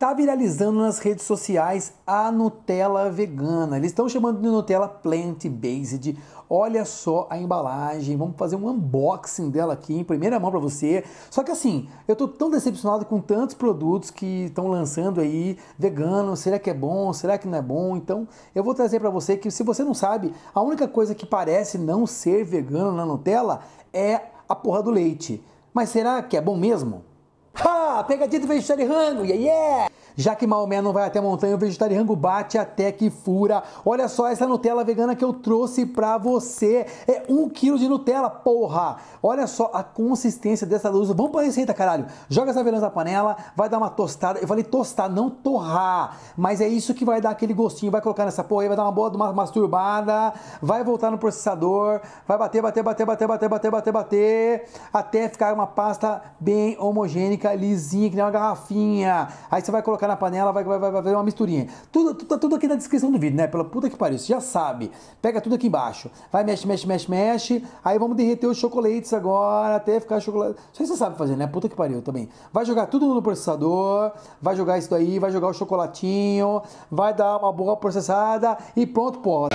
Tá viralizando nas redes sociais a Nutella vegana. Eles estão chamando de Nutella plant-based. Olha só a embalagem. Vamos fazer um unboxing dela aqui em primeira mão para você. Só que assim, eu tô tão decepcionado com tantos produtos que estão lançando aí vegano. Será que é bom? Será que não é bom? Então, eu vou trazer para você que se você não sabe, a única coisa que parece não ser vegano na Nutella é a porra do leite. Mas será que é bom mesmo? Ha! Pegadinha do vegetariano! Yeah, yeah! Já que Maomé não vai até montanha, o vegetariano bate até que fura. Olha só essa Nutella vegana que eu trouxe pra você. É um quilo de Nutella, porra! Olha só a consistência dessa luz. Vamos pra receita, caralho. Joga essa velhança na panela, vai dar uma tostada. Eu falei tostar, não torrar. Mas é isso que vai dar aquele gostinho. Vai colocar nessa porra aí, vai dar uma boa uma masturbada, vai voltar no processador, vai bater, bater, bater, bater, bater, bater, bater, bater, até ficar uma pasta bem homogênea fica lisinha, que nem uma garrafinha. Aí você vai colocar na panela, vai, vai, vai, fazer uma misturinha. Tudo, tudo, tudo aqui na descrição do vídeo, né? Pela puta que pariu, você já sabe. Pega tudo aqui embaixo. Vai, mexe, mexe, mexe, mexe. Aí vamos derreter os chocolates agora, até ficar chocolate. Só isso você sabe fazer, né? Puta que pariu também. Vai jogar tudo no processador, vai jogar isso daí, vai jogar o chocolatinho, vai dar uma boa processada e pronto, porra.